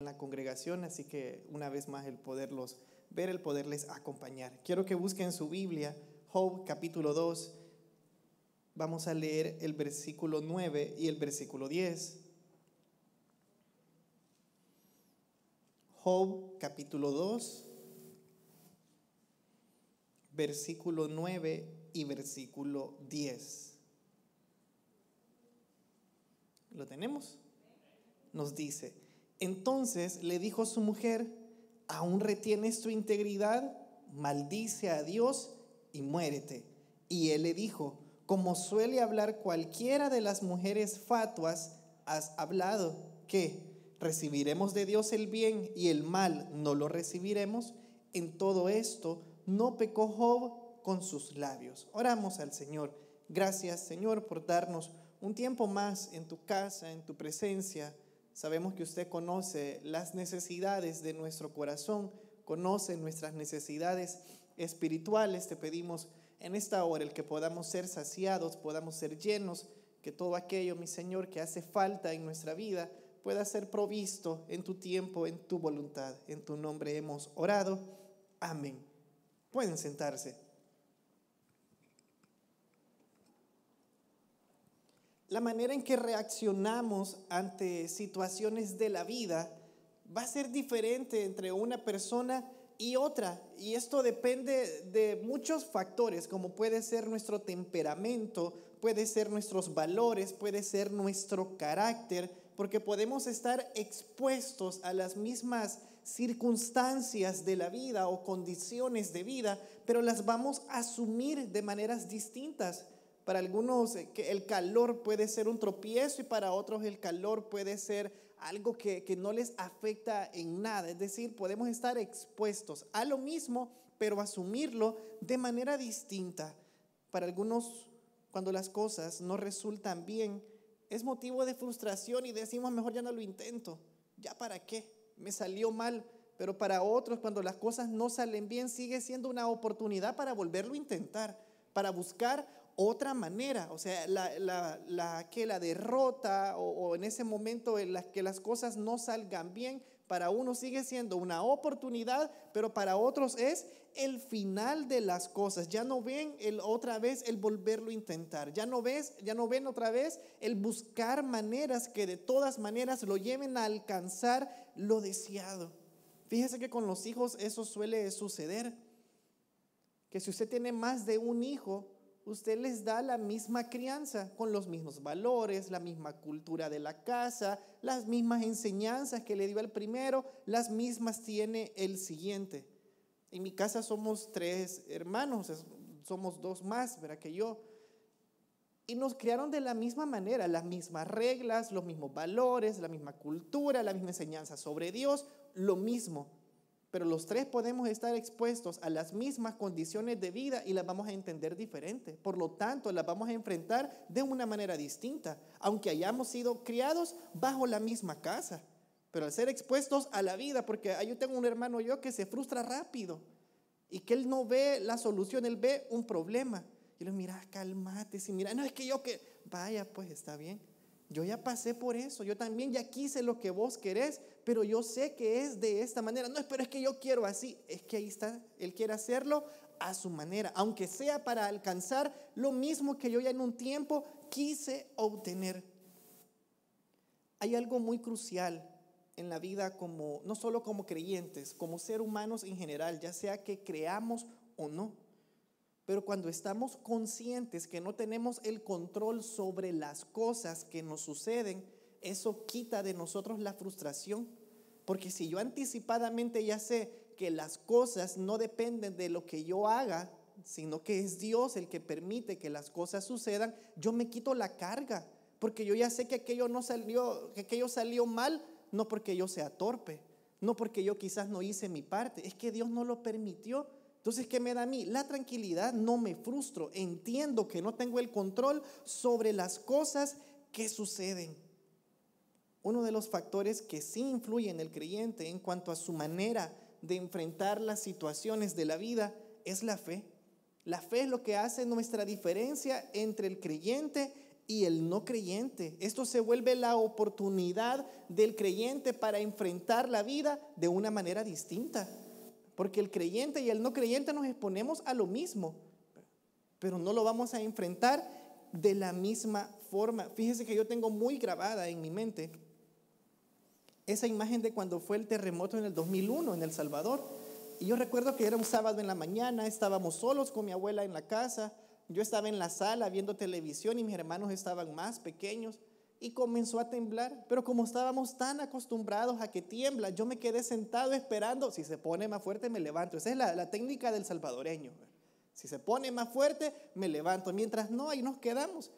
en la congregación, así que una vez más el poderlos ver, el poderles acompañar. Quiero que busquen su Biblia, Job capítulo 2. Vamos a leer el versículo 9 y el versículo 10. Job capítulo 2, versículo 9 y versículo 10. ¿Lo tenemos? Nos dice, entonces le dijo su mujer, ¿aún retienes tu integridad? Maldice a Dios y muérete. Y él le dijo, como suele hablar cualquiera de las mujeres fatuas, has hablado que recibiremos de Dios el bien y el mal no lo recibiremos. En todo esto no pecó Job con sus labios. Oramos al Señor. Gracias Señor por darnos un tiempo más en tu casa, en tu presencia Sabemos que usted conoce las necesidades de nuestro corazón, conoce nuestras necesidades espirituales. Te pedimos en esta hora el que podamos ser saciados, podamos ser llenos, que todo aquello, mi Señor, que hace falta en nuestra vida pueda ser provisto en tu tiempo, en tu voluntad. En tu nombre hemos orado. Amén. Pueden sentarse. la manera en que reaccionamos ante situaciones de la vida va a ser diferente entre una persona y otra. Y esto depende de muchos factores, como puede ser nuestro temperamento, puede ser nuestros valores, puede ser nuestro carácter, porque podemos estar expuestos a las mismas circunstancias de la vida o condiciones de vida, pero las vamos a asumir de maneras distintas. Para algunos eh, el calor puede ser un tropiezo y para otros el calor puede ser algo que, que no les afecta en nada. Es decir, podemos estar expuestos a lo mismo, pero asumirlo de manera distinta. Para algunos, cuando las cosas no resultan bien, es motivo de frustración y decimos, mejor ya no lo intento. ¿Ya para qué? Me salió mal. Pero para otros, cuando las cosas no salen bien, sigue siendo una oportunidad para volverlo a intentar, para buscar otra manera, o sea, la, que la derrota o, en ese momento en las que las cosas no salgan bien, para uno sigue siendo una oportunidad, pero para otros es el final de las cosas. Ya no ven el, otra vez el volverlo a intentar, ya no, ves, ya no ven otra vez el buscar maneras que de todas maneras lo lleven a alcanzar lo deseado. Fíjese que con los hijos eso suele suceder, que si usted tiene más de un hijo, usted les da la misma crianza, con los mismos valores, la misma cultura de la casa, las mismas enseñanzas que le dio al primero, las mismas tiene el siguiente. En mi casa somos tres hermanos, somos dos más, ¿verdad? Que yo. Y nos criaron de la misma manera, las mismas reglas, los mismos valores, la misma cultura, la misma enseñanza sobre Dios, lo mismo pero los tres podemos estar expuestos a las mismas condiciones de vida y las vamos a entender diferente. Por lo tanto, las vamos a enfrentar de una manera distinta, aunque hayamos sido criados bajo la misma casa. Pero al ser expuestos a la vida, porque yo tengo un hermano yo que se frustra rápido y que él no ve la solución, él ve un problema. Y le mira, cálmate, si mira, no es que yo que, vaya, pues está bien yo ya pasé por eso, yo también ya quise lo que vos querés, pero yo sé que es de esta manera. No, pero es que yo quiero así, es que ahí está, él quiere hacerlo a su manera, aunque sea para alcanzar lo mismo que yo ya en un tiempo quise obtener. Hay algo muy crucial en la vida como no solo como creyentes, como ser humanos en general, ya sea que creamos o no. Pero cuando estamos conscientes que no tenemos el control sobre las cosas que nos suceden, eso quita de nosotros la frustración. Porque si yo anticipadamente ya sé que las cosas no dependen de lo que yo haga, sino que es Dios el que permite que las cosas sucedan, yo me quito la carga. Porque yo ya sé que aquello no salió, que aquello salió mal, no porque yo sea torpe, no porque yo quizás no hice mi parte, es que Dios no lo permitió. Entonces, ¿qué me da a mí? La tranquilidad, no me frustro, entiendo que no tengo el control sobre las cosas que suceden. Uno de los factores que sí influye en el creyente en cuanto a su manera de enfrentar las situaciones de la vida es la fe. La fe es lo que hace nuestra diferencia entre el creyente y el no creyente. Esto se vuelve la oportunidad del creyente para enfrentar la vida de una manera distinta. Porque el creyente y el no creyente nos exponemos a lo mismo, pero no lo vamos a enfrentar de la misma forma. Fíjese que yo tengo muy grabada en mi mente esa imagen de cuando fue el terremoto en el 2001 en El Salvador. Y yo recuerdo que era un sábado en la mañana, estábamos solos con mi abuela en la casa, yo estaba en la sala viendo televisión y mis hermanos estaban más pequeños y comenzó a temblar. Pero como estábamos tan acostumbrados a que tiembla, yo me quedé sentado esperando. Si se pone más fuerte, me levanto. Esa es la, técnica del salvadoreño. Si se pone más fuerte, me levanto. Mientras no, ahí nos quedamos.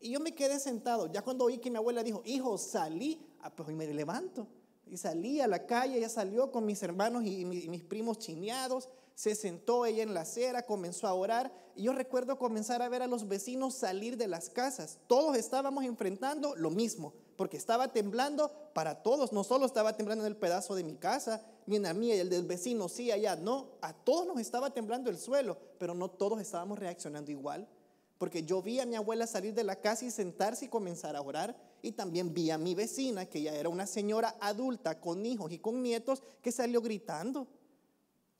Y yo me quedé sentado. Ya cuando oí que mi abuela dijo, hijo, salí, ah, pues me levanto. Y salí a la calle, ya salió con mis hermanos y, y mis primos chineados. Se sentó ella en la acera, comenzó a orar y yo recuerdo comenzar a ver a los vecinos salir de las casas. Todos estábamos enfrentando lo mismo, porque estaba temblando para todos. No solo estaba temblando en el pedazo de mi casa, ni en la mía y el del vecino, sí, allá, no. A todos nos estaba temblando el suelo, pero no todos estábamos reaccionando igual. Porque yo vi a mi abuela salir de la casa y sentarse y comenzar a orar y también vi a mi vecina, que ya era una señora adulta con hijos y con nietos, que salió gritando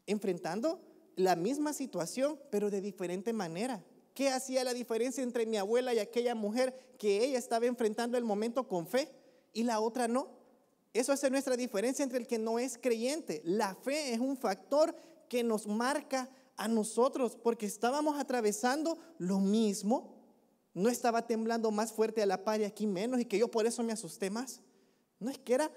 enfrentando la misma situación, pero de diferente manera. ¿Qué hacía la diferencia entre mi abuela y aquella mujer que ella estaba enfrentando el momento con fe y la otra no? Eso hace nuestra diferencia entre el que no es creyente. La fe es un factor que nos marca a nosotros porque estábamos atravesando lo mismo. No estaba temblando más fuerte a la par y aquí menos y que yo por eso me asusté más. No es que era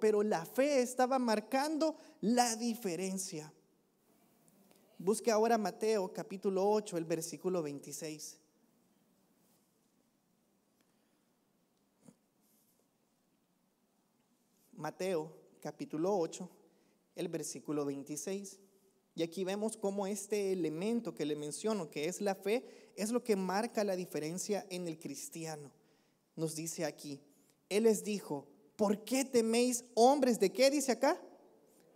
pero la fe estaba marcando la diferencia. Busque ahora Mateo capítulo 8, el versículo 26. Mateo capítulo 8, el versículo 26. Y aquí vemos cómo este elemento que le menciono, que es la fe, es lo que marca la diferencia en el cristiano. Nos dice aquí, Él les dijo, ¿por qué teméis hombres? ¿De qué dice acá?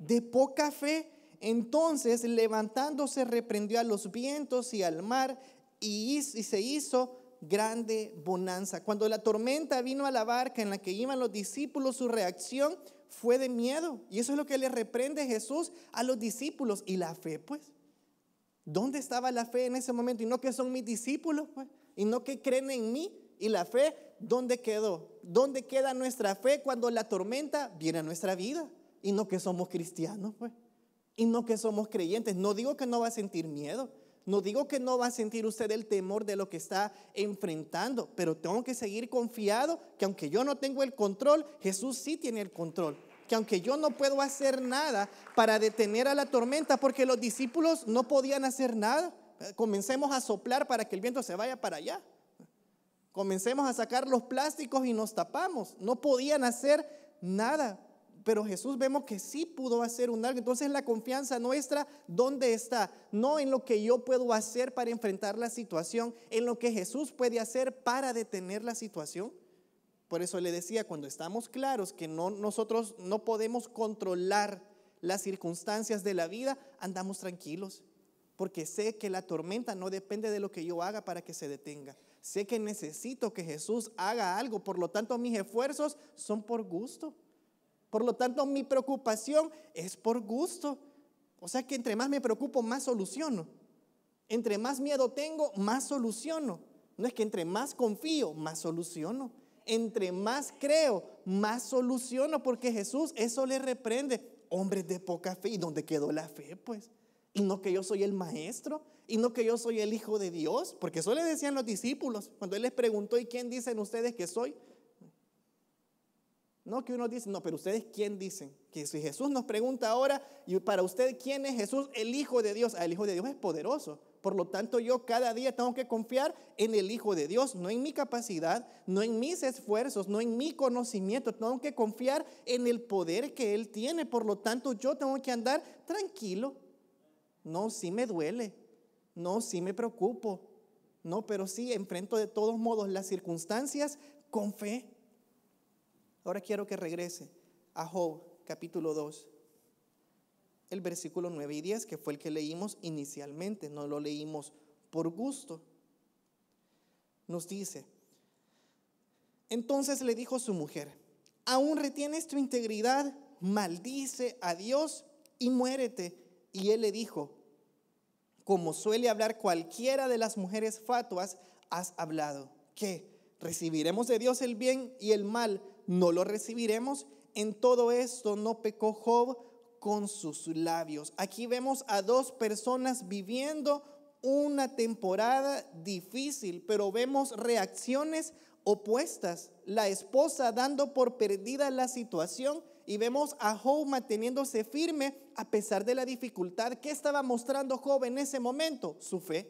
De poca fe. Entonces, levantándose, reprendió a los vientos y al mar y, se hizo grande bonanza. Cuando la tormenta vino a la barca en la que iban los discípulos, su reacción fue de miedo. Y eso es lo que le reprende Jesús a los discípulos. ¿Y la fe, pues? ¿Dónde estaba la fe en ese momento? Y no que son mis discípulos, pues. Y no que creen en mí. ¿Y la fe dónde quedó? ¿Dónde queda nuestra fe cuando la tormenta viene a nuestra vida? Y no que somos cristianos, pues. Y no que somos creyentes. No digo que no va a sentir miedo. No digo que no va a sentir usted el temor de lo que está enfrentando, pero tengo que seguir confiado que aunque yo no tengo el control, Jesús sí tiene el control. Que aunque yo no puedo hacer nada para detener a la tormenta, porque los discípulos no podían hacer nada, comencemos a soplar para que el viento se vaya para allá. Comencemos a sacar los plásticos y nos tapamos. No podían hacer nada, pero Jesús vemos que sí pudo hacer un algo. Entonces la confianza nuestra, ¿dónde está? No en lo que yo puedo hacer para enfrentar la situación, en lo que Jesús puede hacer para detener la situación. Por eso le decía, cuando estamos claros que no, nosotros no podemos controlar las circunstancias de la vida, andamos tranquilos, porque sé que la tormenta no depende de lo que yo haga para que se detenga. Sé que necesito que Jesús haga algo, por lo tanto mis esfuerzos son por gusto. Por lo tanto mi preocupación es por gusto. O sea que entre más me preocupo, más soluciono. Entre más miedo tengo, más soluciono. No es que entre más confío, más soluciono. Entre más creo, más soluciono, porque Jesús eso le reprende. Hombres de poca fe, ¿y dónde quedó la fe? Pues y no que yo soy el maestro, y no que yo soy el hijo de Dios, porque eso le decían los discípulos cuando él les preguntó, ¿y quién dicen ustedes que soy? No que uno dice, no, pero ustedes quién dicen? Que si Jesús nos pregunta ahora, y para usted quién es Jesús, el hijo de Dios, ah, el hijo de Dios es poderoso. Por lo tanto, yo cada día tengo que confiar en el Hijo de Dios, no en mi capacidad, no en mis esfuerzos, no en mi conocimiento. Tengo que confiar en el poder que Él tiene. Por lo tanto, yo tengo que andar tranquilo, no, sí me duele. No, sí me preocupo. No, pero sí enfrento de todos modos las circunstancias con fe. Ahora quiero que regrese a Job capítulo 2, el versículo 9 y 10, que fue el que leímos inicialmente, no lo leímos por gusto. Nos dice, entonces le dijo su mujer, aún retienes tu integridad, maldice a Dios y muérete. Y él le dijo, como suele hablar cualquiera de las mujeres fatuas, has hablado. que ¿Recibiremos de Dios el bien y el mal? ¿No lo recibiremos? En todo esto no pecó Job con sus labios. Aquí vemos a dos personas viviendo una temporada difícil, pero vemos reacciones opuestas. La esposa dando por perdida la situación y vemos a Job manteniéndose firme a pesar de la dificultad que estaba mostrando Job en ese momento, su fe.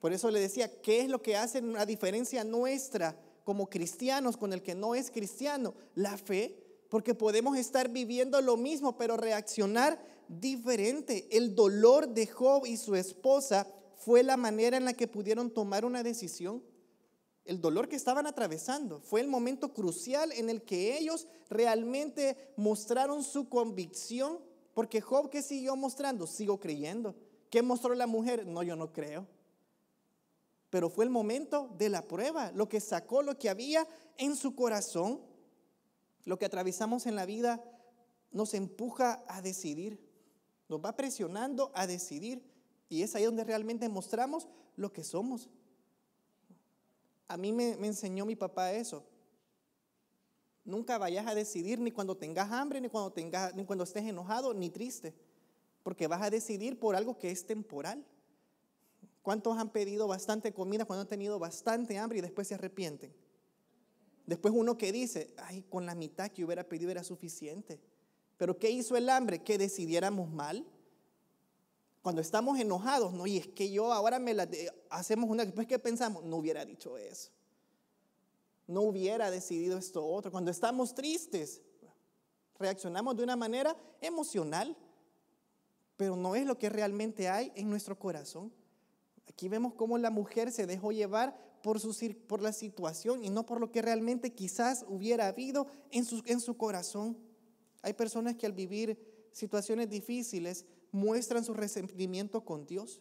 Por eso le decía, ¿qué es lo que hace una diferencia nuestra como cristianos con el que no es cristiano? La fe, porque podemos estar viviendo lo mismo, pero reaccionar diferente. El dolor de Job y su esposa fue la manera en la que pudieron tomar una decisión el dolor que estaban atravesando. Fue el momento crucial en el que ellos realmente mostraron su convicción, porque Job que siguió mostrando, sigo creyendo. ¿Qué mostró la mujer? No, yo no creo. Pero fue el momento de la prueba, lo que sacó lo que había en su corazón. Lo que atravesamos en la vida nos empuja a decidir, nos va presionando a decidir. Y es ahí donde realmente mostramos lo que somos. A mí me, enseñó mi papá eso. Nunca vayas a decidir ni cuando tengas hambre, ni cuando, tengas, ni cuando estés enojado, ni triste, porque vas a decidir por algo que es temporal. ¿Cuántos han pedido bastante comida cuando han tenido bastante hambre y después se arrepienten? Después uno que dice, ay, con la mitad que hubiera pedido era suficiente. Pero ¿qué hizo el hambre? Que decidiéramos mal. Cuando estamos enojados, no, y es que yo ahora me la... Eh, hacemos una... Después que pensamos, no hubiera dicho eso. No hubiera decidido esto otro. Cuando estamos tristes, reaccionamos de una manera emocional, pero no es lo que realmente hay en nuestro corazón. Aquí vemos cómo la mujer se dejó llevar por, la situación y no por lo que realmente quizás hubiera habido en su, en su corazón. Hay personas que al vivir situaciones difíciles muestran su resentimiento con Dios.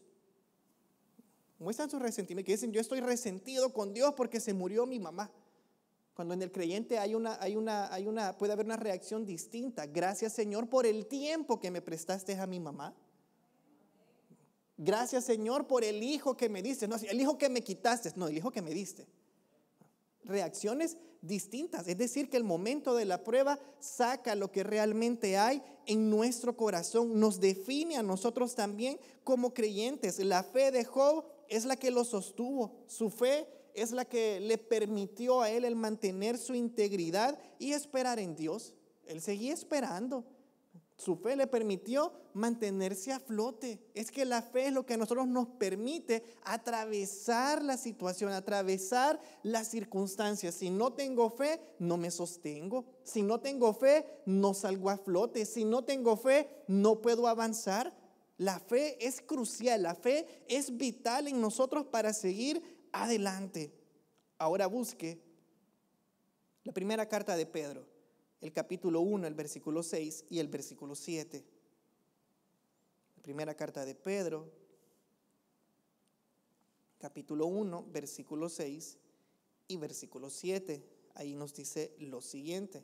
Muestran su resentimiento, que dicen, yo estoy resentido con Dios porque se murió mi mamá. Cuando en el creyente hay una, hay una, hay una, puede haber una reacción distinta. Gracias Señor por el tiempo que me prestaste a mi mamá. Gracias Señor por el hijo que me diste. No, el hijo que me quitaste. No, el hijo que me diste reacciones distintas. Es decir, que el momento de la prueba saca lo que realmente hay en nuestro corazón, nos define a nosotros también como creyentes. La fe de Job es la que lo sostuvo, su fe es la que le permitió a él el mantener su integridad y esperar en Dios. Él seguía esperando. Su fe le permitió mantenerse a flote. Es que la fe es lo que a nosotros nos permite atravesar la situación, atravesar las circunstancias. Si no tengo fe, no me sostengo. Si no tengo fe, no salgo a flote. Si no tengo fe, no puedo avanzar. La fe es crucial, la fe es vital en nosotros para seguir adelante. Ahora busque la primera carta de Pedro el capítulo 1, el versículo 6 y el versículo 7. primera carta de Pedro, capítulo 1, versículo 6 y versículo 7. Ahí nos dice lo siguiente,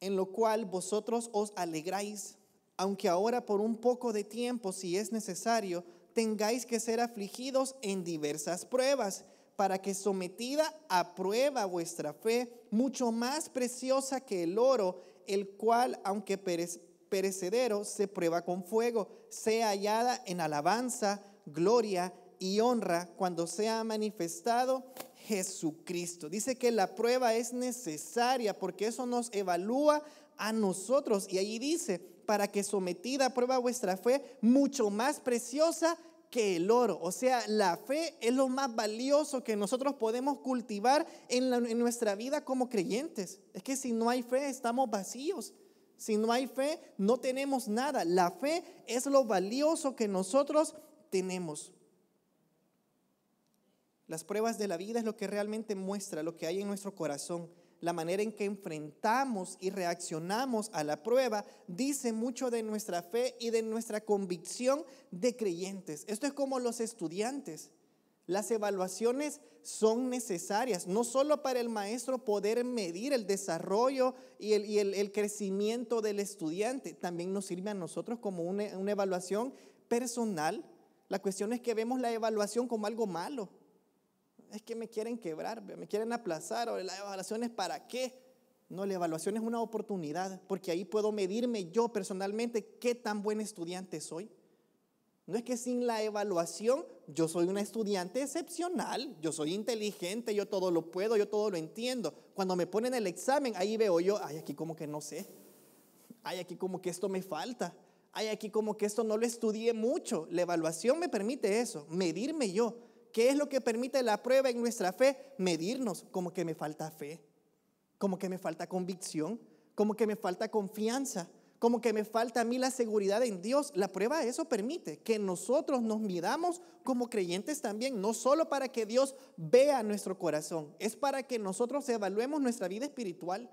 en lo cual vosotros os alegráis, aunque ahora por un poco de tiempo, si es necesario, tengáis que ser afligidos en diversas pruebas para que sometida a prueba vuestra fe, mucho más preciosa que el oro, el cual, aunque perecedero, se prueba con fuego, sea hallada en alabanza, gloria y honra cuando sea manifestado Jesucristo. Dice que la prueba es necesaria porque eso nos evalúa a nosotros. Y allí dice, para que sometida a prueba vuestra fe, mucho más preciosa que el oro. O sea, la fe es lo más valioso que nosotros podemos cultivar en, nuestra vida como creyentes. Es que si no hay fe, estamos vacíos. Si no hay fe, no tenemos nada. La fe es lo valioso que nosotros tenemos. Las pruebas de la vida es lo que realmente muestra lo que hay en nuestro corazón la manera en que enfrentamos y reaccionamos a la prueba, dice mucho de nuestra fe y de nuestra convicción de creyentes. Esto es como los estudiantes. Las evaluaciones son necesarias, no solo para el maestro poder medir el desarrollo y el, crecimiento del estudiante, también nos sirve a nosotros como una evaluación personal. La cuestión es que vemos la evaluación como algo malo es que me quieren quebrar, me quieren aplazar, o la evaluación es para qué. No, la evaluación es una oportunidad, porque ahí puedo medirme yo personalmente qué tan buen estudiante soy. No es que sin la evaluación yo soy un estudiante excepcional, yo soy inteligente, yo todo lo puedo, yo todo lo entiendo. Cuando me ponen el examen, ahí veo yo, ay, aquí como que no sé, ay, aquí como que esto me falta, ay, aquí como que esto no lo estudié mucho. La evaluación me permite eso, medirme yo. ¿Qué es lo que permite la prueba en nuestra fe? Medirnos como que me falta fe, como que me falta convicción, como que me falta confianza, como que me falta a mí la seguridad en Dios. La prueba eso permite, que nosotros nos midamos como creyentes también, no solo para que Dios vea nuestro corazón, es para que nosotros evaluemos nuestra vida espiritual.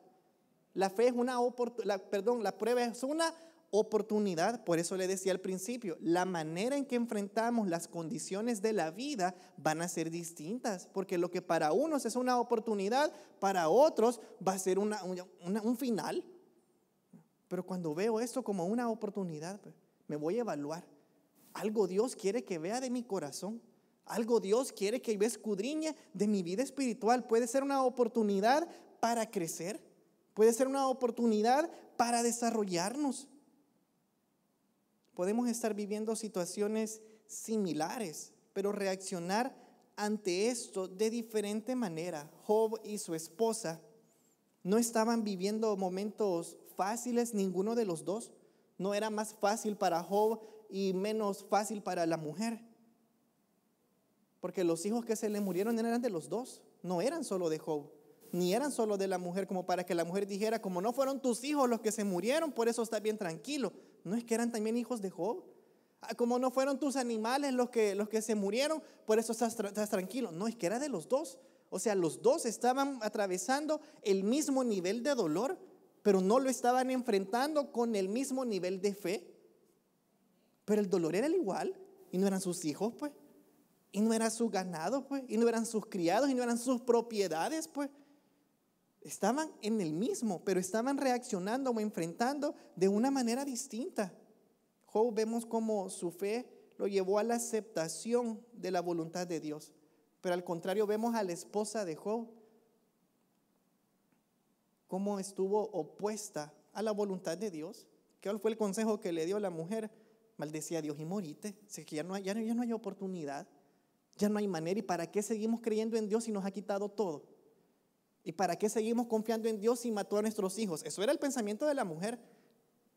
La fe es una oportunidad, perdón, la prueba es una oportunidad, por eso le decía al principio, la manera en que enfrentamos las condiciones de la vida van a ser distintas, porque lo que para unos es una oportunidad, para otros va a ser un final. Pero cuando veo esto como una oportunidad, pues, me voy a evaluar. Algo Dios quiere que vea de mi corazón. Algo Dios quiere que vea escudriñe de mi vida espiritual. Puede ser una oportunidad para crecer. Puede ser una oportunidad para desarrollarnos. Podemos estar viviendo situaciones similares, pero reaccionar ante esto de diferente manera. Job y su esposa no estaban viviendo momentos fáciles, ninguno de los dos. No era más fácil para Job y menos fácil para la mujer. Porque los hijos que se le murieron eran de los dos, no eran solo de Job, ni eran solo de la mujer, como para que la mujer dijera, como no fueron tus hijos los que se murieron, por eso está bien tranquilo. ¿No es que eran también hijos de Job? Ah, como no fueron tus animales los que, los que se murieron, por eso estás, tranquilo. No, es que era de los dos. O sea, los dos estaban atravesando el mismo nivel de dolor, pero no lo estaban enfrentando con el mismo nivel de fe. Pero el dolor era el igual y no eran sus hijos, pues. Y no era su ganado pues. Y no eran sus criados y no eran sus propiedades, pues. Estaban en el mismo, pero estaban reaccionando o enfrentando de una manera distinta. Job vemos cómo su fe lo llevó a la aceptación de la voluntad de Dios. Pero al contrario vemos a la esposa de Job cómo estuvo opuesta a la voluntad de Dios. ¿Qué fue el consejo que le dio la mujer? Maldecía a Dios y morite. ya no, hay, ya, no, ya no hay oportunidad, ya no hay manera. ¿Y para qué seguimos creyendo en Dios si nos ha quitado todo? ¿Y para qué seguimos confiando en Dios si mató a nuestros hijos? Eso era el pensamiento de la mujer.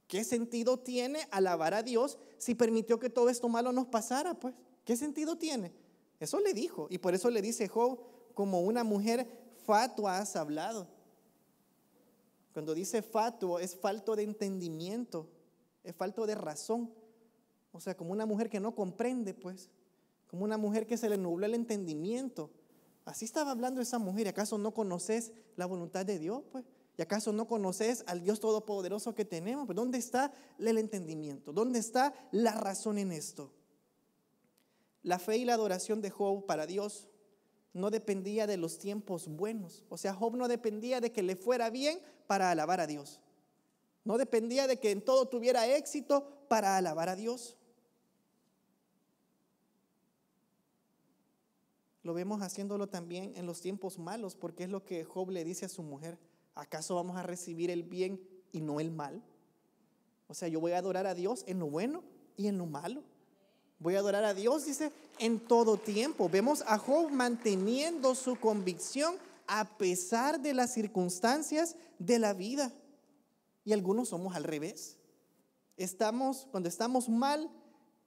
¿Qué sentido tiene alabar a Dios si permitió que todo esto malo nos pasara? Pues, ¿qué sentido tiene? Eso le dijo. Y por eso le dice Job, como una mujer fatua has hablado. Cuando dice fatuo es falto de entendimiento, es falto de razón. O sea, como una mujer que no comprende, pues, como una mujer que se le nubla el entendimiento. Así estaba hablando esa mujer. acaso no conoces la voluntad de Dios? Pues? ¿Y acaso no conoces al Dios Todopoderoso que tenemos? Pues, ¿Dónde está el entendimiento? ¿Dónde está la razón en esto? La fe y la adoración de Job para Dios no dependía de los tiempos buenos. O sea, Job no dependía de que le fuera bien para alabar a Dios. No dependía de que en todo tuviera éxito para alabar a Dios. Lo vemos haciéndolo también en los tiempos malos, porque es lo que Job le dice a su mujer. ¿Acaso vamos a recibir el bien y no el mal? O sea, yo voy a adorar a Dios en lo bueno y en lo malo. Voy a adorar a Dios, dice, en todo tiempo. Vemos a Job manteniendo su convicción a pesar de las circunstancias de la vida. Y algunos somos al revés. Estamos, cuando estamos mal,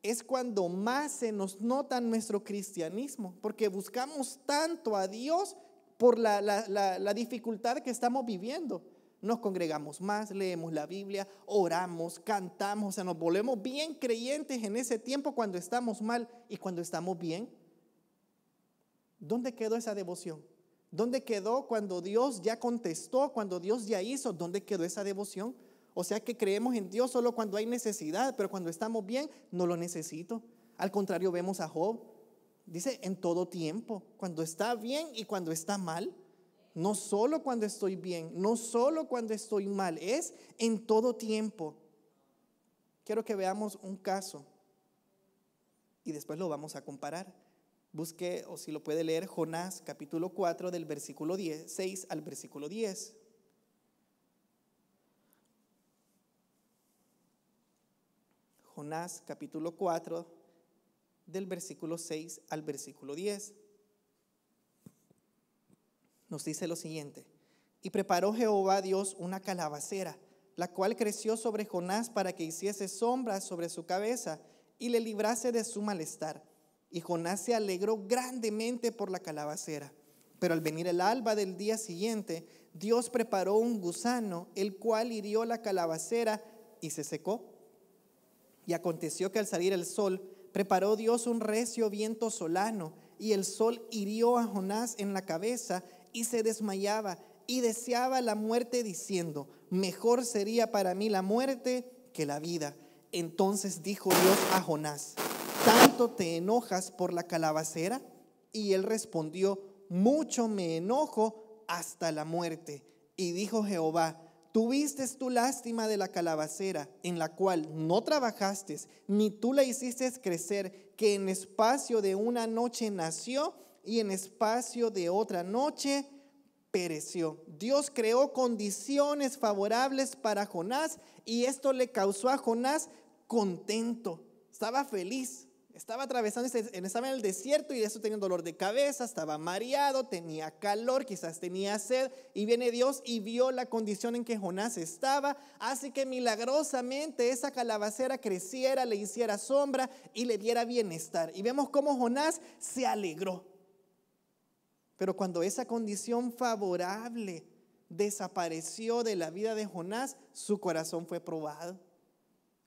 es cuando más se nos nota nuestro cristianismo, porque buscamos tanto a Dios por la, dificultad que estamos viviendo. Nos congregamos más, leemos la Biblia, oramos, cantamos, o sea, nos volvemos bien creyentes en ese tiempo cuando estamos mal y cuando estamos bien. ¿Dónde quedó esa devoción? ¿Dónde quedó cuando Dios ya contestó, cuando Dios ya hizo? ¿Dónde quedó esa devoción? O sea que creemos en Dios solo cuando hay necesidad, pero cuando estamos bien no lo necesito. Al contrario, vemos a Job. Dice, en todo tiempo, cuando está bien y cuando está mal. No solo cuando estoy bien, no solo cuando estoy mal, es en todo tiempo. Quiero que veamos un caso y después lo vamos a comparar. Busque, o si lo puede leer, Jonás capítulo 4 del versículo 10, 6 al versículo 10. Jonás capítulo 4, del versículo 6 al versículo 10. Nos dice lo siguiente, y preparó Jehová Dios una calabacera, la cual creció sobre Jonás para que hiciese sombra sobre su cabeza y le librase de su malestar. Y Jonás se alegró grandemente por la calabacera. Pero al venir el alba del día siguiente, Dios preparó un gusano, el cual hirió la calabacera y se secó. Y aconteció que al salir el sol, preparó Dios un recio viento solano, y el sol hirió a Jonás en la cabeza, y se desmayaba, y deseaba la muerte, diciendo, mejor sería para mí la muerte que la vida. Entonces dijo Dios a Jonás, ¿tanto te enojas por la calabacera? Y él respondió, mucho me enojo hasta la muerte. Y dijo Jehová, Tuviste tu lástima de la calabacera, en la cual no trabajaste, ni tú la hiciste crecer, que en espacio de una noche nació y en espacio de otra noche pereció. Dios creó condiciones favorables para Jonás y esto le causó a Jonás contento. Estaba feliz. Estaba atravesando, estaba en el desierto y eso tenía un dolor de cabeza, estaba mareado, tenía calor, quizás tenía sed. Y viene Dios y vio la condición en que Jonás estaba. Así que milagrosamente esa calabacera creciera, le hiciera sombra y le diera bienestar. Y vemos cómo Jonás se alegró. Pero cuando esa condición favorable desapareció de la vida de Jonás, su corazón fue probado.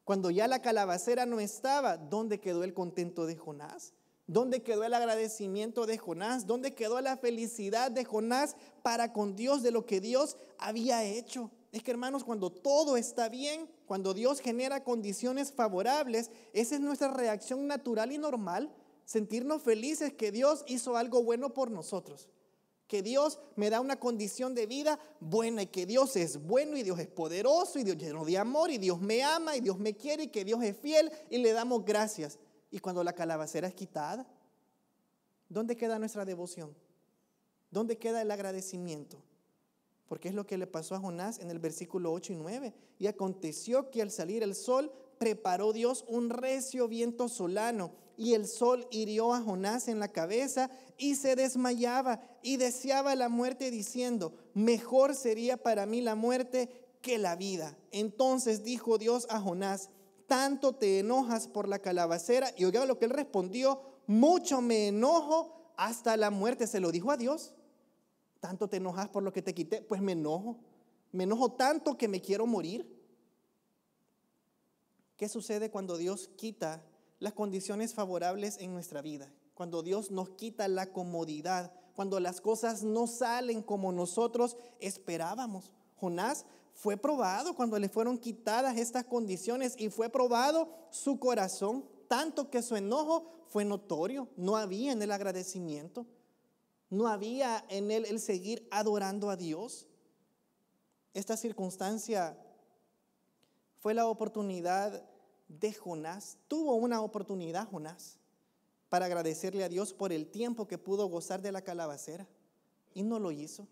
Cuando ya la calabacera no estaba, ¿dónde quedó el contento de Jonás? ¿Dónde quedó el agradecimiento de Jonás? ¿Dónde quedó la felicidad de Jonás para con Dios de lo que Dios había hecho? Es que hermanos, cuando todo está bien, cuando Dios genera condiciones favorables, esa es nuestra reacción natural y normal, sentirnos felices que Dios hizo algo bueno por nosotros que Dios me da una condición de vida buena y que Dios es bueno y Dios es poderoso y Dios lleno de amor y Dios me ama y Dios me quiere y que Dios es fiel y le damos gracias. Y cuando la calabacera es quitada, ¿dónde queda nuestra devoción? ¿Dónde queda el agradecimiento? Porque es lo que le pasó a Jonás en el versículo 8 y 9. Y aconteció que al salir el sol preparó Dios un recio viento solano y el sol hirió a Jonás en la cabeza y se desmayaba y deseaba la muerte diciendo, mejor sería para mí la muerte que la vida. Entonces dijo Dios a Jonás, tanto te enojas por la calabacera y oiga lo que él respondió, mucho me enojo hasta la muerte, se lo dijo a Dios. Tanto te enojas por lo que te quité, pues me enojo. Me enojo tanto que me quiero morir. ¿Qué sucede cuando Dios quita las condiciones favorables en nuestra vida? Cuando Dios nos quita la comodidad, cuando las cosas no salen como nosotros esperábamos. Jonás fue probado cuando le fueron quitadas estas condiciones y fue probado su corazón, tanto que su enojo fue notorio. No había en el agradecimiento, no había en él el seguir adorando a Dios. Esta circunstancia fue la oportunidad de Jonás. Tuvo una oportunidad Jonás para agradecerle a Dios por el tiempo que pudo gozar de la calabacera y no lo hizo.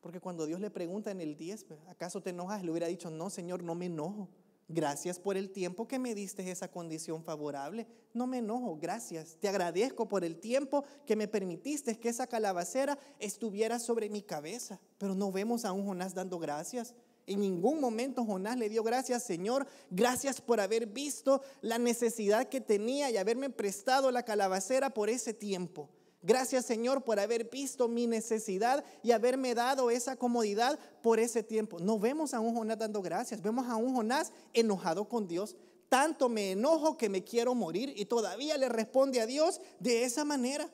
Porque cuando Dios le pregunta en el 10, ¿acaso te enojas? Le hubiera dicho, no, Señor, no me enojo. Gracias por el tiempo que me diste esa condición favorable. No me enojo, gracias. Te agradezco por el tiempo que me permitiste que esa calabacera estuviera sobre mi cabeza. Pero no vemos a un Jonás dando gracias. En ningún momento Jonás le dio gracias, Señor, gracias por haber visto la necesidad que tenía y haberme prestado la calabacera por ese tiempo. Gracias, Señor, por haber visto mi necesidad y haberme dado esa comodidad por ese tiempo. No vemos a un Jonás dando gracias, vemos a un Jonás enojado con Dios. Tanto me enojo que me quiero morir y todavía le responde a Dios de esa manera.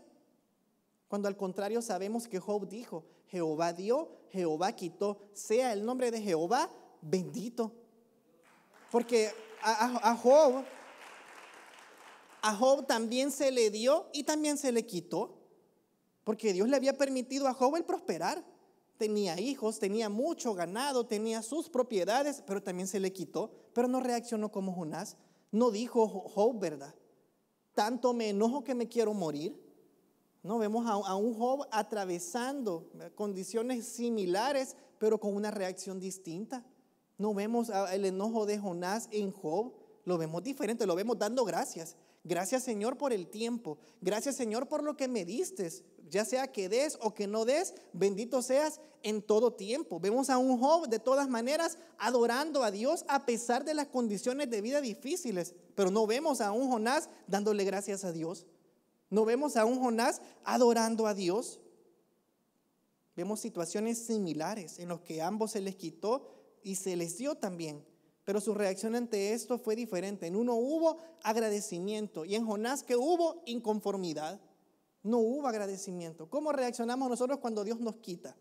Cuando al contrario sabemos que Job dijo, Jehová dio, Jehová quitó, sea el nombre de Jehová bendito. Porque a, Job, Job también se le dio y también se le quitó. Porque Dios le había permitido a Job el prosperar. Tenía hijos, tenía mucho ganado, tenía sus propiedades, pero también se le quitó. Pero no reaccionó como Jonás. No dijo Job, ¿verdad? Tanto me enojo que me quiero morir. No vemos a, un Job atravesando eh, condiciones similares, pero con una reacción distinta. No vemos el enojo de Jonás en Job, lo vemos diferente, lo vemos dando gracias. Gracias Señor por el tiempo. Gracias Señor por lo que me diste. Ya sea que des o que no des, bendito seas en todo tiempo. Vemos a un Job de todas maneras adorando a Dios a pesar de las condiciones de vida difíciles. Pero no vemos a un Jonás dándole gracias a Dios. No vemos a un Jonás adorando a Dios. Vemos situaciones similares en los que ambos se les quitó y se les dio también. Pero su reacción ante esto fue diferente. En uno hubo agradecimiento y en Jonás que hubo inconformidad. No hubo agradecimiento. ¿Cómo reaccionamos nosotros cuando Dios nos quita?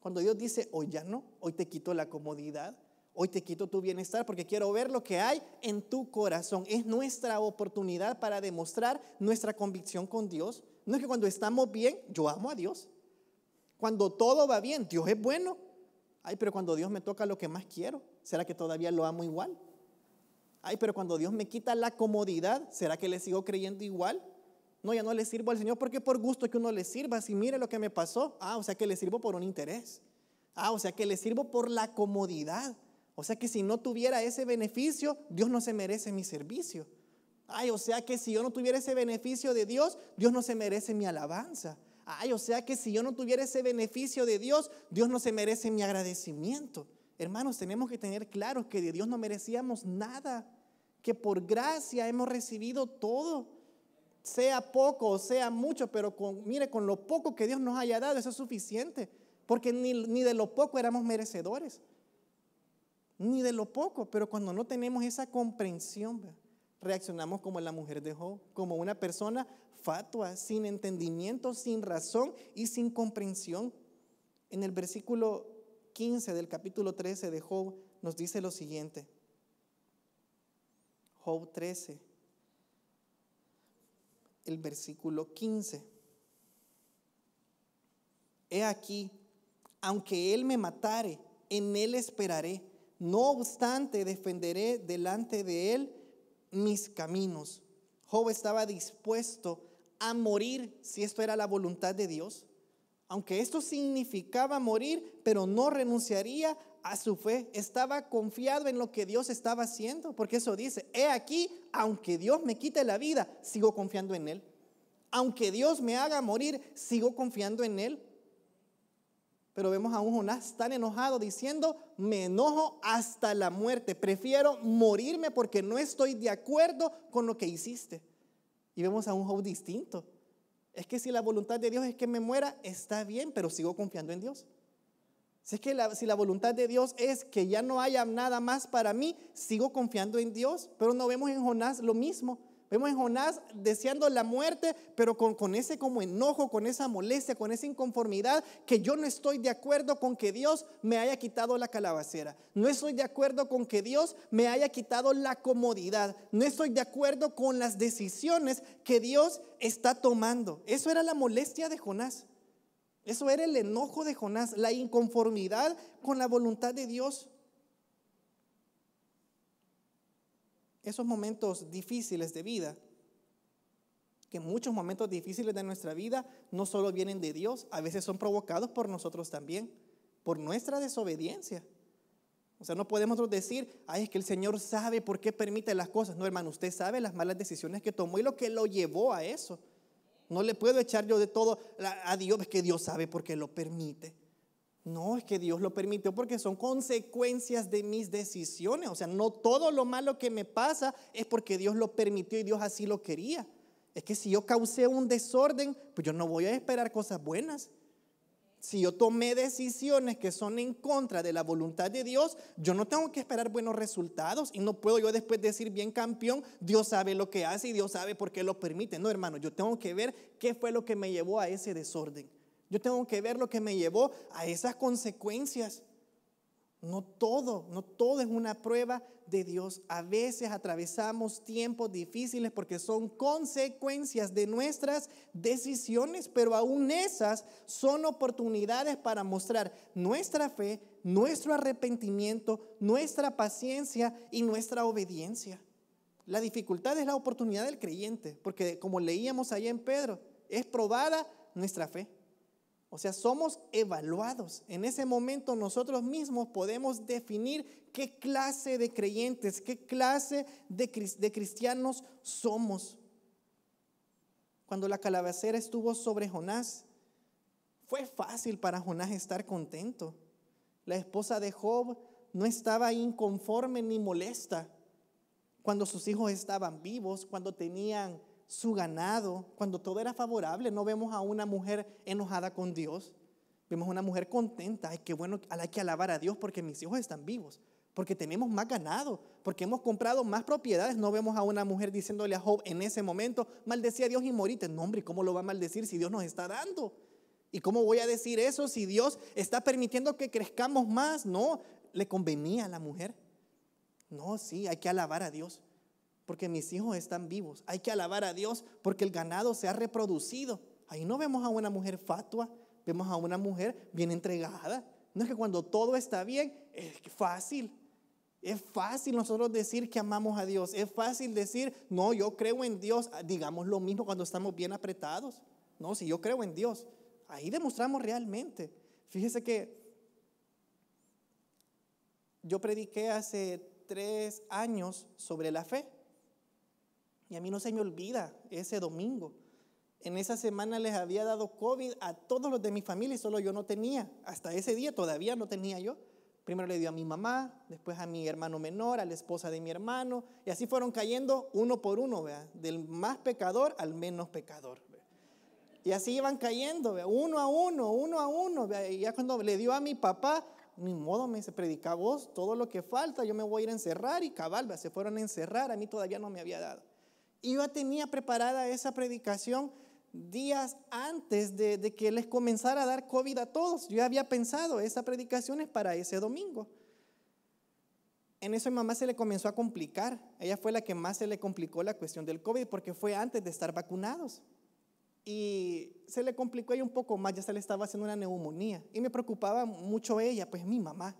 Cuando Dios dice, hoy ya no, hoy te quito la comodidad, Hoy te quito tu bienestar porque quiero ver lo que hay en tu corazón. Es nuestra oportunidad para demostrar nuestra convicción con Dios. No es que cuando estamos bien, yo amo a Dios. Cuando todo va bien, Dios es bueno. Ay, pero cuando Dios me toca lo que más quiero, ¿será que todavía lo amo igual? Ay, pero cuando Dios me quita la comodidad, ¿será que le sigo creyendo igual? No, ya no le sirvo al Señor porque por gusto que uno le sirva. Si mire lo que me pasó, ah, o sea que le sirvo por un interés. Ah, o sea que le sirvo por la comodidad. O sea que si no tuviera ese beneficio, Dios no se merece mi servicio. Ay, o sea que si yo no tuviera ese beneficio de Dios, Dios no se merece mi alabanza. Ay, o sea que si yo no tuviera ese beneficio de Dios, Dios no se merece mi agradecimiento. Hermanos, tenemos que tener claro que de Dios no merecíamos nada, que por gracia hemos recibido todo, sea poco o sea mucho, pero mire, con lo poco que Dios nos haya dado, eso es suficiente, porque ni, ni de lo poco éramos merecedores ni de lo poco, pero cuando no tenemos esa comprensión, reaccionamos como la mujer de Job, como una persona fatua, sin entendimiento, sin razón y sin comprensión. En el versículo 15 del capítulo 13 de Job nos dice lo siguiente. Job 13, el versículo 15. He aquí, aunque él me matare, en él esperaré no obstante, defenderé delante de él mis caminos. Job estaba dispuesto a morir si esto era la voluntad de Dios. Aunque esto significaba morir, pero no renunciaría a su fe. Estaba confiado en lo que Dios estaba haciendo, porque eso dice, he aquí, aunque Dios me quite la vida, sigo confiando en Él. Aunque Dios me haga morir, sigo confiando en Él. Pero vemos a un Jonás tan enojado diciendo, me enojo hasta la muerte, prefiero morirme porque no estoy de acuerdo con lo que hiciste. Y vemos a un Job distinto. Es que si la voluntad de Dios es que me muera, está bien, pero sigo confiando en Dios. Si que si la voluntad de Dios es que ya no haya nada más para mí, sigo confiando en Dios, pero no vemos en Jonás lo mismo. Vemos en Jonás deseando la muerte, pero con, con, ese como enojo, con esa molestia, con esa inconformidad, que yo no estoy de acuerdo con que Dios me haya quitado la calabacera. No estoy de acuerdo con que Dios me haya quitado la comodidad. No estoy de acuerdo con las decisiones que Dios está tomando. Eso era la molestia de Jonás. Eso era el enojo de Jonás, la inconformidad con la voluntad de Dios. esos momentos difíciles de vida, que muchos momentos difíciles de nuestra vida no solo vienen de Dios, a veces son provocados por nosotros también, por nuestra desobediencia. O sea, no podemos decir, ay, es que el Señor sabe por qué permite las cosas. No, hermano, usted sabe las malas decisiones que tomó y lo que lo llevó a eso. No le puedo echar yo de todo a Dios, es que Dios sabe por qué lo permite. No, es que Dios lo permitió porque son consecuencias de mis decisiones. O sea, no todo lo malo que me pasa es porque Dios lo permitió y Dios así lo quería. Es que si yo causé un desorden, pues yo no voy a esperar cosas buenas. Si yo tomé decisiones que son en contra de la voluntad de Dios, yo no tengo que esperar buenos resultados y no puedo yo después decir bien campeón, Dios sabe lo que hace y Dios sabe por qué lo permite. No, hermano, yo tengo que ver qué fue lo que me llevó a ese desorden. Yo tengo que ver lo que me llevó a esas consecuencias. No todo, no todo es una prueba de Dios. A veces atravesamos tiempos difíciles porque son consecuencias de nuestras decisiones, pero aún esas son oportunidades para mostrar nuestra fe, nuestro arrepentimiento, nuestra paciencia y nuestra obediencia. La dificultad es la oportunidad del creyente, porque como leíamos allá en Pedro, es probada nuestra fe. O sea, somos evaluados. En ese momento nosotros mismos podemos definir qué clase de creyentes, qué clase de, de cristianos somos. Cuando la calabacera estuvo sobre Jonás, fue fácil para Jonás estar contento. La esposa de Job no estaba inconforme ni molesta cuando sus hijos estaban vivos, cuando tenían su ganado, cuando todo era favorable, no vemos a una mujer enojada con Dios, vemos a una mujer contenta, ay, qué bueno, hay que alabar a Dios porque mis hijos están vivos, porque tenemos más ganado, porque hemos comprado más propiedades, no vemos a una mujer diciéndole a Job en ese momento, maldecía a Dios y morite, no hombre, ¿cómo lo va a maldecir si Dios nos está dando? ¿Y cómo voy a decir eso si Dios está permitiendo que crezcamos más? No, le convenía a la mujer. No, sí, hay que alabar a Dios porque mis hijos están vivos. Hay que alabar a Dios porque el ganado se ha reproducido. Ahí no vemos a una mujer fatua, vemos a una mujer bien entregada. No es que cuando todo está bien, es fácil. Es fácil nosotros decir que amamos a Dios. Es fácil decir, no, yo creo en Dios. Ah, digamos lo mismo cuando estamos bien apretados. No, si yo creo en Dios. Ahí demostramos realmente. Fíjese que yo prediqué hace tres años sobre la fe. Y a mí no se me olvida ese domingo. En esa semana les había dado COVID a todos los de mi familia y solo yo no tenía. Hasta ese día todavía no tenía yo. Primero le dio a mi mamá, después a mi hermano menor, a la esposa de mi hermano. Y así fueron cayendo uno por uno, ¿vea? del más pecador al menos pecador. Y así iban cayendo, ¿vea? uno a uno, uno a uno. Y ya cuando le dio a mi papá, ni modo, me dice, predica vos todo lo que falta, yo me voy a ir a encerrar y cabal, se fueron a encerrar, a mí todavía no me había dado. Y yo tenía preparada esa predicación días antes de, que les comenzara a dar COVID a todos. Yo había pensado, esa predicación es para ese domingo. En eso mi mamá se le comenzó a complicar. Ella fue la que más se le complicó la cuestión del COVID porque fue antes de estar vacunados. Y se le complicó ella un poco más, ya se le estaba haciendo una neumonía. Y me preocupaba mucho ella, pues mi mamá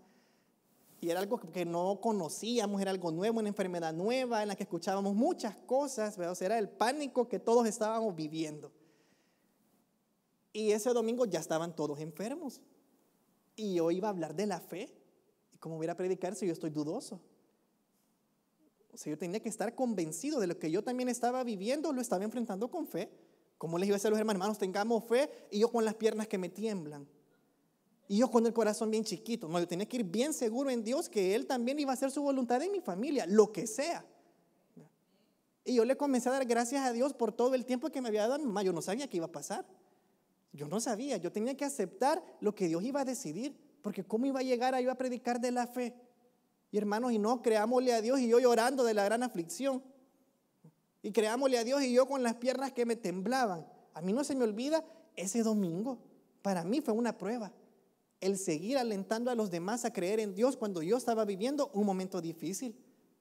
y era algo que no conocíamos, era algo nuevo, una enfermedad nueva en la que escuchábamos muchas cosas, Pero era el pánico que todos estábamos viviendo. Y ese domingo ya estaban todos enfermos. Y yo iba a hablar de la fe. Y como hubiera a predicar si yo estoy dudoso? O sea, yo tenía que estar convencido de lo que yo también estaba viviendo, lo estaba enfrentando con fe. como les iba a decir a los hermanos, hermanos, tengamos fe? Y yo con las piernas que me tiemblan. Y yo con el corazón bien chiquito, no, yo tenía que ir bien seguro en Dios que Él también iba a hacer su voluntad en mi familia, lo que sea. Y yo le comencé a dar gracias a Dios por todo el tiempo que me había dado a mi mamá. Yo no sabía qué iba a pasar. Yo no sabía. Yo tenía que aceptar lo que Dios iba a decidir. Porque cómo iba a llegar a yo a predicar de la fe. Y hermanos, y no, creámosle a Dios y yo llorando de la gran aflicción. Y creámosle a Dios y yo con las piernas que me temblaban. A mí no se me olvida ese domingo. Para mí fue una prueba el seguir alentando a los demás a creer en Dios cuando yo estaba viviendo un momento difícil,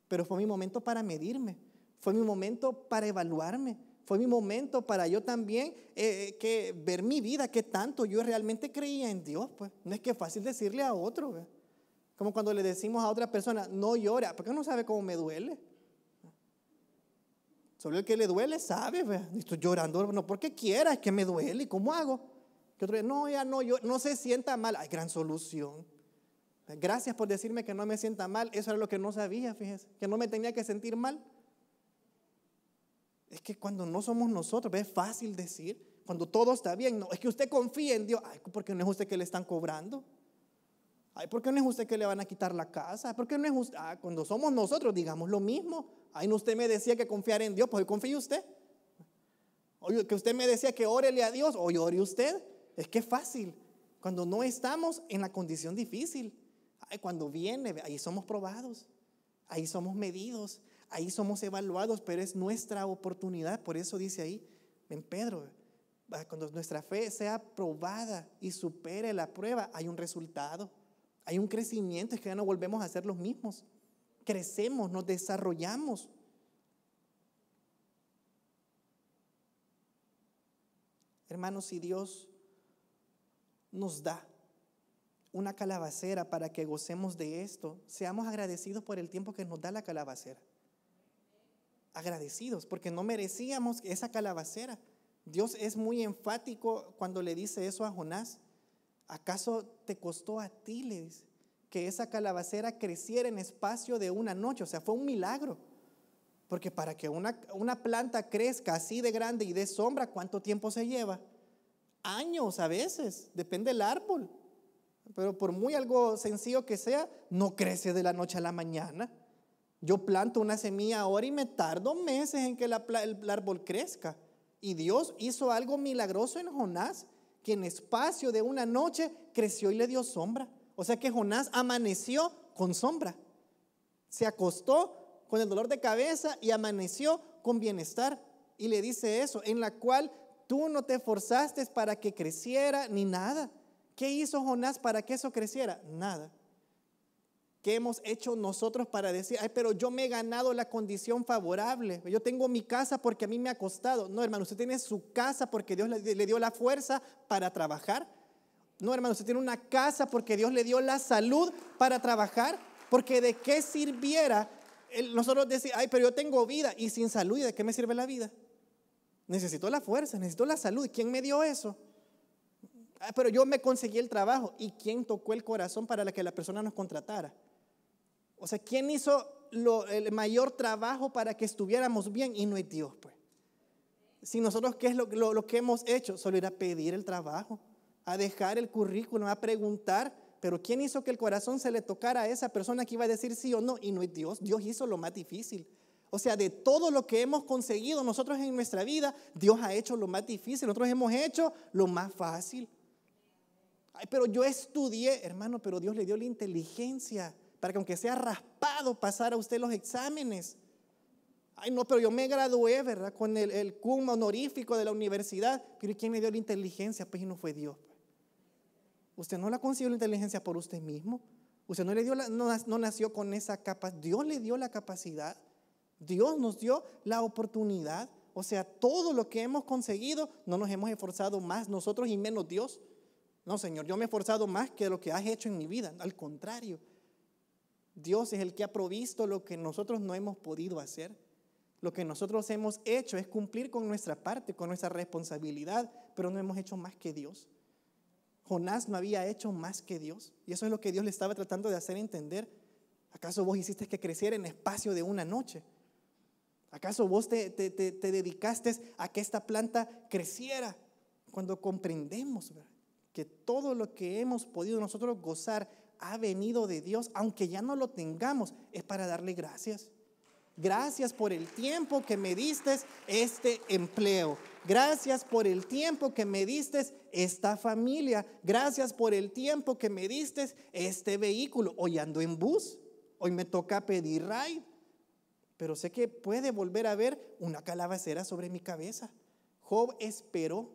pero fue mi momento para medirme, fue mi momento para evaluarme, fue mi momento para yo también eh, eh, que ver mi vida, que tanto yo realmente creía en Dios, pues no es que fácil decirle a otro, como cuando le decimos a otra persona, no llora, porque no sabe cómo me duele. Solo el que le duele sabe, estoy llorando, no porque quiera, que me duele, ¿y cómo hago? no, ya no, yo, no se sienta mal. hay gran solución. Gracias por decirme que no me sienta mal. Eso era lo que no sabía, fíjese, que no me tenía que sentir mal. Es que cuando no somos nosotros, es fácil decir, cuando todo está bien, no, es que usted confía en Dios. Ay, ¿por no es usted que le están cobrando? Ay, porque no es usted que le van a quitar la casa? ¿Por no es usted? Ah, cuando somos nosotros, digamos lo mismo. Ay, no, usted me decía que confiar en Dios, pues hoy confíe usted. que usted me decía que órele a Dios, hoy ore usted. Es que es fácil. Cuando no estamos en la condición difícil, cuando viene, ahí somos probados, ahí somos medidos, ahí somos evaluados, pero es nuestra oportunidad. Por eso dice ahí, en Pedro, cuando nuestra fe sea probada y supere la prueba, hay un resultado, hay un crecimiento, es que ya no volvemos a ser los mismos. Crecemos, nos desarrollamos. Hermanos, si Dios nos da una calabacera para que gocemos de esto, seamos agradecidos por el tiempo que nos da la calabacera. Agradecidos, porque no merecíamos esa calabacera. Dios es muy enfático cuando le dice eso a Jonás. ¿Acaso te costó a ti, que esa calabacera creciera en espacio de una noche? O sea, fue un milagro. Porque para que una, una planta crezca así de grande y de sombra, ¿cuánto tiempo se lleva? años a veces, depende del árbol. Pero por muy algo sencillo que sea, no crece de la noche a la mañana. Yo planto una semilla ahora y me tardo meses en que el árbol crezca. Y Dios hizo algo milagroso en Jonás, que en espacio de una noche creció y le dio sombra. O sea que Jonás amaneció con sombra. Se acostó con el dolor de cabeza y amaneció con bienestar. Y le dice eso, en la cual Tú no te forzaste para que creciera ni nada. ¿Qué hizo Jonás para que eso creciera? Nada. ¿Qué hemos hecho nosotros para decir, ay, pero yo me he ganado la condición favorable? Yo tengo mi casa porque a mí me ha costado. No, hermano, usted tiene su casa porque Dios le dio la fuerza para trabajar. No, hermano, usted tiene una casa porque Dios le dio la salud para trabajar. Porque de qué sirviera nosotros decir, ay, pero yo tengo vida y sin salud, de qué me sirve la vida? Necesito la fuerza, necesito la salud. ¿Quién me dio eso? Ah, pero yo me conseguí el trabajo. ¿Y quién tocó el corazón para que la persona nos contratara? O sea, ¿quién hizo el mayor trabajo para que estuviéramos bien? Y no es Dios, pues. Si nosotros, ¿qué es lo, lo que hemos hecho? Solo ir a pedir el trabajo, a dejar el currículum, a preguntar. Pero ¿quién hizo que el corazón se le tocara a esa persona que iba a decir sí o no? Y no es Dios. Dios hizo lo más difícil. O sea, de todo lo que hemos conseguido nosotros en nuestra vida, Dios ha hecho lo más difícil, nosotros hemos hecho lo más fácil. Ay, pero yo estudié, hermano, pero Dios le dio la inteligencia para que aunque sea raspado pasara a usted los exámenes. Ay, no, pero yo me gradué, ¿verdad? Con el, cum honorífico de la universidad. Pero ¿y quién me dio la inteligencia? Pues no fue Dios. Pues. Usted no la consiguió la inteligencia por usted mismo. Usted no, le dio la, no, no nació con esa capacidad. Dios le dio la capacidad. Dios nos dio la oportunidad. O sea, todo lo que hemos conseguido, no nos hemos esforzado más nosotros y menos Dios. No, Señor, yo me he esforzado más que lo que has hecho en mi vida. Al contrario, Dios es el que ha provisto lo que nosotros no hemos podido hacer. Lo que nosotros hemos hecho es cumplir con nuestra parte, con nuestra responsabilidad, pero no hemos hecho más que Dios. Jonás no había hecho más que Dios. Y eso es lo que Dios le estaba tratando de hacer entender. ¿Acaso vos hiciste que creciera en espacio de una noche? ¿Acaso vos te, te, dedicaste a que esta planta creciera? Cuando comprendemos que todo lo que hemos podido nosotros gozar ha venido de Dios, aunque ya no lo tengamos, es para darle gracias. Gracias por el tiempo que me diste este empleo. Gracias por el tiempo que me diste esta familia. Gracias por el tiempo que me diste este vehículo. Hoy ando en bus. Hoy me toca pedir ride pero sé que puede volver a haber una calabacera sobre mi cabeza. Job esperó,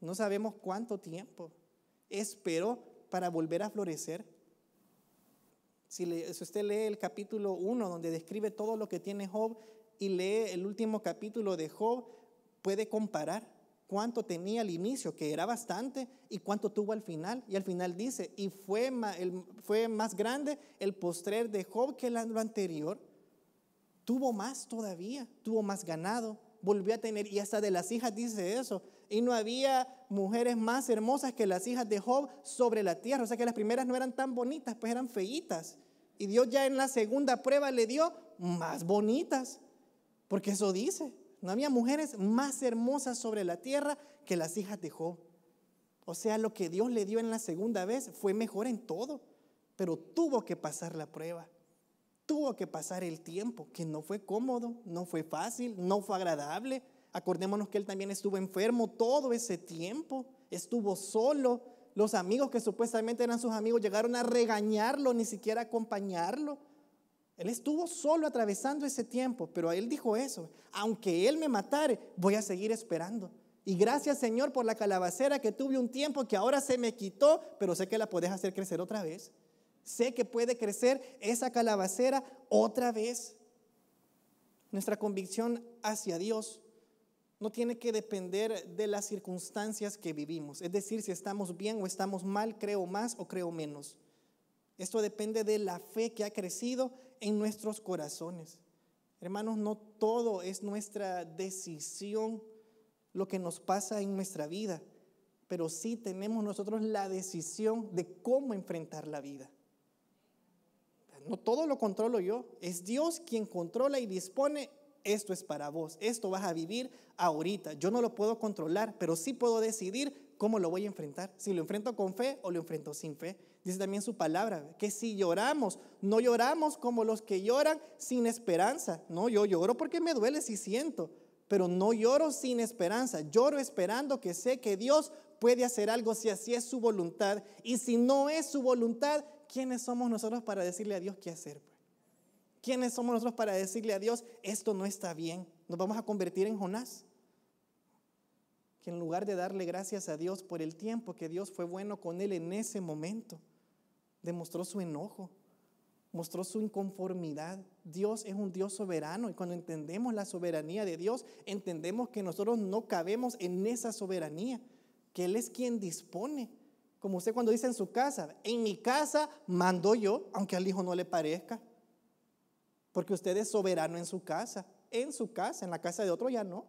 no sabemos cuánto tiempo, esperó para volver a florecer. Si, usted lee el capítulo 1, donde describe todo lo que tiene Job, y lee el último capítulo de Job, puede comparar cuánto tenía al inicio, que era bastante, y cuánto tuvo al final. Y al final dice, y fue, fue más grande el postrer de Job que el, anterior tuvo más todavía, tuvo más ganado, volvió a tener, y hasta de las hijas dice eso, y no había mujeres más hermosas que las hijas de Job sobre la tierra, o sea que las primeras no eran tan bonitas, pues eran feitas, y Dios ya en la segunda prueba le dio más bonitas, porque eso dice, no había mujeres más hermosas sobre la tierra que las hijas de Job. O sea, lo que Dios le dio en la segunda vez fue mejor en todo, pero tuvo que pasar la prueba. Tuvo que pasar el tiempo, que no fue cómodo, no fue fácil, no fue agradable. Acordémonos que él también estuvo enfermo todo ese tiempo, estuvo solo. Los amigos que supuestamente eran sus amigos llegaron a regañarlo, ni siquiera acompañarlo. Él estuvo solo atravesando ese tiempo, pero él dijo eso, aunque él me matare, voy a seguir esperando. Y gracias Señor por la calabacera que tuve un tiempo que ahora se me quitó, pero sé que la puedes hacer crecer otra vez. Sé que puede crecer esa calabacera otra vez. Nuestra convicción hacia Dios no tiene que depender de las circunstancias que vivimos. Es decir, si estamos bien o estamos mal, creo más o creo menos. Esto depende de la fe que ha crecido en nuestros corazones. Hermanos, no todo es nuestra decisión lo que nos pasa en nuestra vida, pero sí tenemos nosotros la decisión de cómo enfrentar la vida no todo lo controlo yo, es Dios quien controla y dispone, esto es para vos, esto vas a vivir ahorita. Yo no lo puedo controlar, pero sí puedo decidir cómo lo voy a enfrentar, si lo enfrento con fe o lo enfrento sin fe. Dice también su palabra, que si lloramos, no lloramos como los que lloran sin esperanza. No, yo lloro porque me duele si siento, pero no lloro sin esperanza, lloro esperando que sé que Dios puede hacer algo si así es su voluntad. Y si no es su voluntad, ¿quiénes somos nosotros para decirle a Dios qué hacer? Pues? ¿Quiénes somos nosotros para decirle a Dios, esto no está bien? ¿Nos vamos a convertir en Jonás? Que en lugar de darle gracias a Dios por el tiempo que Dios fue bueno con él en ese momento, demostró su enojo, mostró su inconformidad. Dios es un Dios soberano y cuando entendemos la soberanía de Dios, entendemos que nosotros no cabemos en esa soberanía, que Él es quien dispone como usted cuando dice en su casa, en mi casa mando yo, aunque al hijo no le parezca. Porque usted es soberano en su casa, en su casa, en la casa de otro ya no.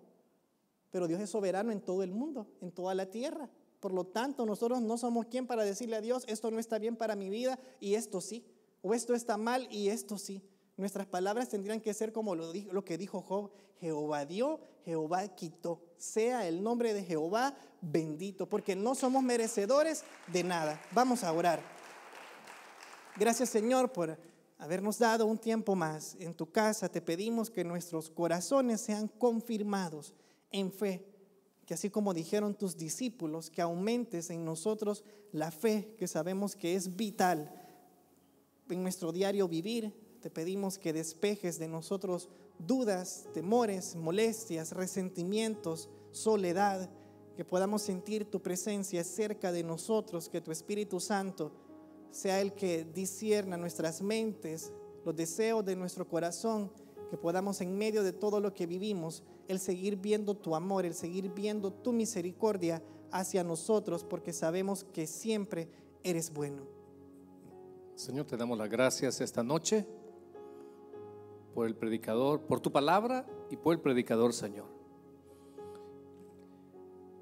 Pero Dios es soberano en todo el mundo, en toda la tierra. Por lo tanto, nosotros no somos quien para decirle a Dios, esto no está bien para mi vida y esto sí. O esto está mal y esto sí. Nuestras palabras tendrían que ser como lo, que dijo Job, Jehová dio, Jehová quitó. Sea el nombre de Jehová bendito, porque no somos merecedores de nada. Vamos a orar. Gracias Señor por habernos dado un tiempo más en tu casa. Te pedimos que nuestros corazones sean confirmados en fe, que así como dijeron tus discípulos, que aumentes en nosotros la fe que sabemos que es vital en nuestro diario vivir, te pedimos que despejes de nosotros dudas, temores, molestias, resentimientos, soledad, que podamos sentir tu presencia cerca de nosotros, que tu Espíritu Santo sea el que disierna nuestras mentes, los deseos de nuestro corazón, que podamos en medio de todo lo que vivimos, el seguir viendo tu amor, el seguir viendo tu misericordia hacia nosotros, porque sabemos que siempre eres bueno. Señor, te damos las gracias esta noche por el predicador, por tu palabra y por el predicador, Señor.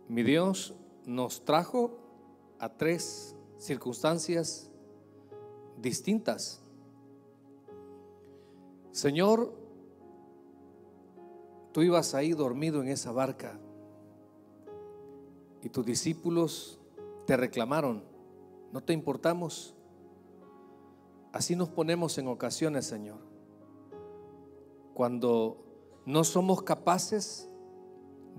Mi Dios nos trajo a tres circunstancias distintas. Señor, tú ibas ahí dormido en esa barca y tus discípulos te reclamaron, no te importamos. Así nos ponemos en ocasiones, Señor cuando no somos capaces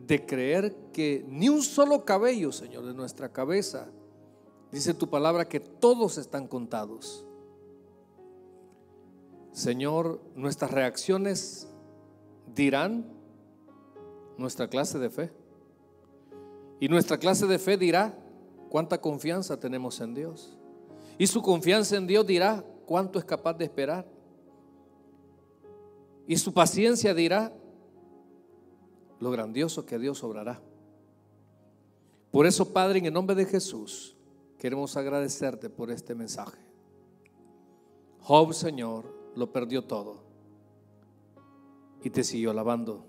de creer que ni un solo cabello, Señor, de nuestra cabeza, dice tu palabra que todos están contados. Señor, nuestras reacciones dirán nuestra clase de fe. Y nuestra clase de fe dirá cuánta confianza tenemos en Dios. Y su confianza en Dios dirá cuánto es capaz de esperar. Y su paciencia dirá lo grandioso que Dios obrará. Por eso, Padre, en el nombre de Jesús, queremos agradecerte por este mensaje. Job, Señor, lo perdió todo y te siguió alabando.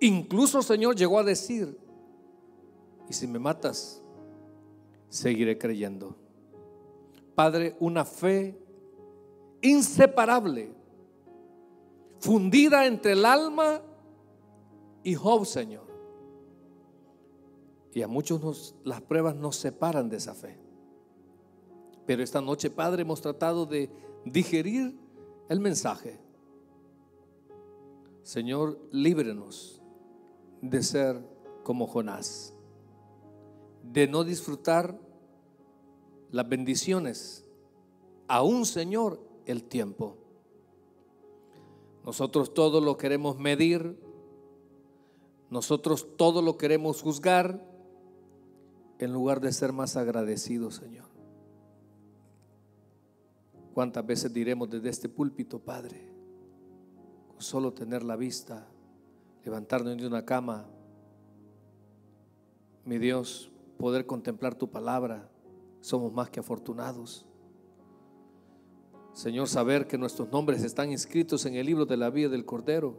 Incluso, Señor, llegó a decir, y si me matas, seguiré creyendo. Padre, una fe inseparable fundida entre el alma y Job, Señor. Y a muchos las pruebas nos separan de esa fe. Pero esta noche, Padre, hemos tratado de digerir el mensaje. Señor, líbrenos de ser como Jonás, de no disfrutar las bendiciones, un Señor, el tiempo. Nosotros todo lo queremos medir, nosotros todo lo queremos juzgar, en lugar de ser más agradecidos, Señor. ¿Cuántas veces diremos desde este púlpito, Padre, solo tener la vista, levantarnos de una cama, mi Dios, poder contemplar tu palabra, somos más que afortunados. Señor, saber que nuestros nombres están inscritos en el libro de la vida del Cordero.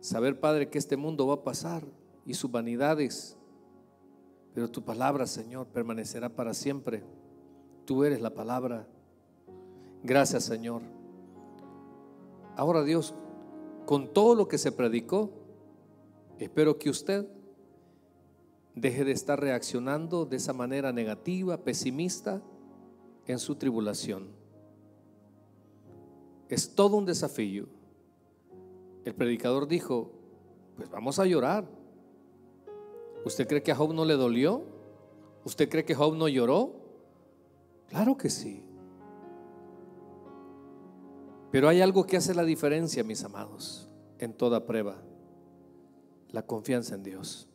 Saber, Padre, que este mundo va a pasar y sus vanidades, pero tu palabra, Señor, permanecerá para siempre. Tú eres la palabra. Gracias, Señor. Ahora, Dios, con todo lo que se predicó, espero que usted deje de estar reaccionando de esa manera negativa, pesimista en su tribulación. Es todo un desafío. El predicador dijo, pues vamos a llorar. ¿Usted cree que a Job no le dolió? ¿Usted cree que Job no lloró? Claro que sí. Pero hay algo que hace la diferencia, mis amados, en toda prueba, la confianza en Dios.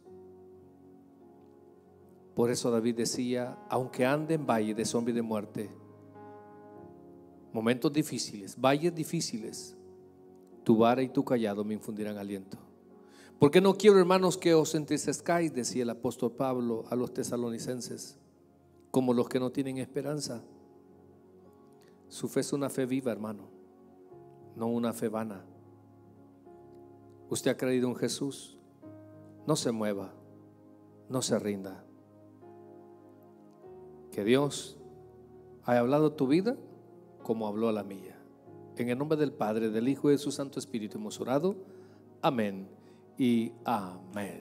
Por eso David decía, aunque ande en valle de zombies de muerte, momentos difíciles, valles difíciles, tu vara y tu callado me infundirán aliento. Porque no quiero, hermanos, que os entristezcáis, decía el apóstol Pablo a los tesalonicenses, como los que no tienen esperanza. Su fe es una fe viva, hermano, no una fe vana. Usted ha creído en Jesús, no se mueva, no se rinda que Dios haya hablado tu vida como habló a la mía. En el nombre del Padre, del Hijo y de su Santo Espíritu hemos orado. Amén y amén.